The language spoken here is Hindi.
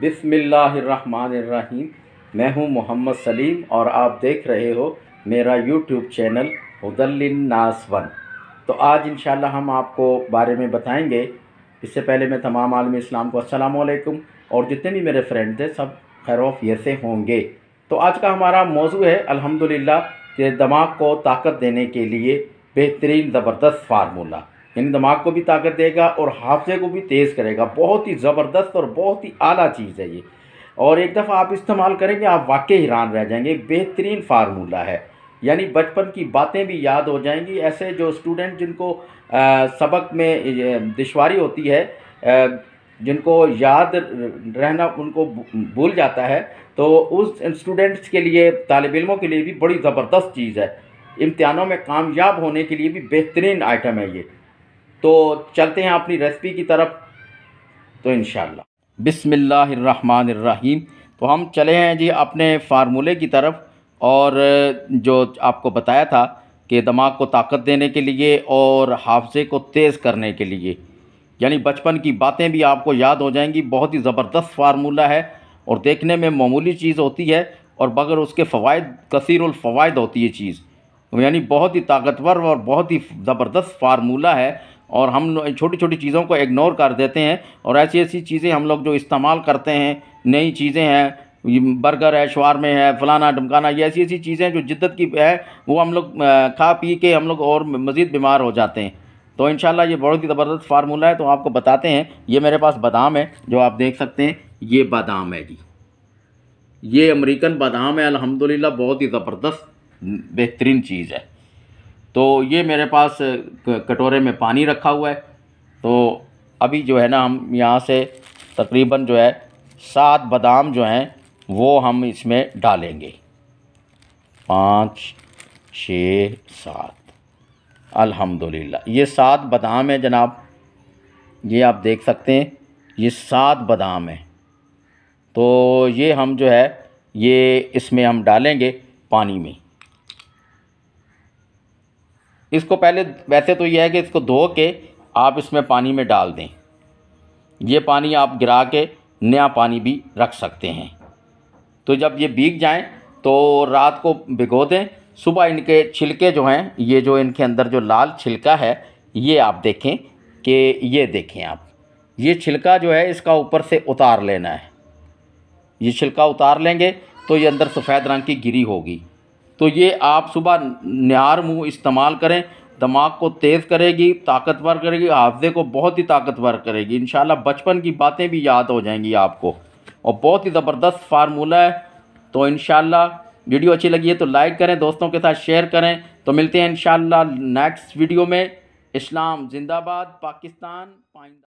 बिसमिल्लाम मैं हूं मोहम्मद सलीम और आप देख रहे हो मेरा यूट्यूब चैनल नास वन तो आज इन हम आपको बारे में बताएंगे इससे पहले मैं तमाम आलम इस्लाम को असलकुम और जितने भी मेरे फ्रेंड थे सब खैरफ से होंगे तो आज का हमारा मौजू है अलहमदिल्ला के दिमाग को ताकत देने के लिए बेहतरीन ज़बरदस्त फार्मूला यानी दिमाग को भी ताकत देगा और हाफजे को भी तेज़ करेगा बहुत ही ज़बरदस्त और बहुत ही आला चीज़ है ये और एक दफ़ा आप इस्तेमाल करेंगे आप वाकई हैरान रह जाएंगे बेहतरीन फार्मूला है यानी बचपन की बातें भी याद हो जाएंगी ऐसे जो स्टूडेंट जिनको आ, सबक में दुशारी होती है आ, जिनको याद रहना उनको भूल जाता है तो उस स्टूडेंट्स के लिए तालब इलमों के लिए भी बड़ी ज़बरदस्त चीज़ है इम्तहानों में कामयाब होने के लिए भी बेहतरीन आइटम है ये तो चलते हैं अपनी रेसिपी की तरफ तो इन बिसमीम तो हम चले हैं जी अपने फार्मूले की तरफ और जो आपको बताया था कि दिमाग को ताकत देने के लिए और हाफजे को तेज़ करने के लिए यानी बचपन की बातें भी आपको याद हो जाएंगी बहुत ही ज़बरदस्त फार्मूला है और देखने में मामूली चीज़ होती है और बगैर उसके फ़वाद कसीरफ़वाद होती है चीज़ यानी बहुत ही ताकतवर और बहुत ही ज़बरदस्त फार्मूला है और हम छोटी छोटी चीज़ों को इग्नोर कर देते हैं और ऐसी ऐसी चीज़ें हम लोग जो इस्तेमाल करते हैं नई चीज़ें हैं बर्गर है में है फलाना ढमकाना ये ऐसी ऐसी चीज़ें जो जिद्दत की है वो हम लोग खा पी के हम लोग और मज़ीद बीमार हो जाते हैं तो इन ये बहुत ही ज़बरदस्त फार्मूला है तो आपको बताते हैं ये मेरे पास बादाम है जो आप देख सकते हैं ये बादाम है जी ये अमेरिकन बादाम है अलहमदिल्ला बहुत ही ज़बरदस्त बेहतरीन चीज़ है तो ये मेरे पास कटोरे में पानी रखा हुआ है तो अभी जो है ना हम यहाँ से तकरीबन जो है सात बादाम जो हैं वो हम इसमें डालेंगे पाँच छ सात अल्हम्दुलिल्लाह ये सात बादाम हैं जनाब ये आप देख सकते हैं ये सात बादाम हैं तो ये हम जो है ये इसमें हम डालेंगे पानी में इसको पहले वैसे तो यह है कि इसको धो के आप इसमें पानी में डाल दें ये पानी आप गिरा के नया पानी भी रख सकते हैं तो जब ये भीग जाएं तो रात को भिगो दें सुबह इनके छिलके जो हैं ये जो इनके अंदर जो लाल छिलका है ये आप देखें कि ये देखें आप ये छिलका जो है इसका ऊपर से उतार लेना है ये छिलका उतार लेंगे तो ये अंदर सफ़ेद रंग की गिरी होगी तो ये आप सुबह निहार मुँह इस्तेमाल करें दिमाग को तेज़ करेगी ताकतवर करेगी हाफजे को बहुत ही ताकतवर करेगी इन बचपन की बातें भी याद हो जाएंगी आपको और बहुत ही ज़बरदस्त फार्मूला है तो इन वीडियो अच्छी लगी है तो लाइक करें दोस्तों के साथ शेयर करें तो मिलते हैं इन नेक्स्ट वीडियो में इस्लाम जिंदाबाद पाकिस्तान पाइंदा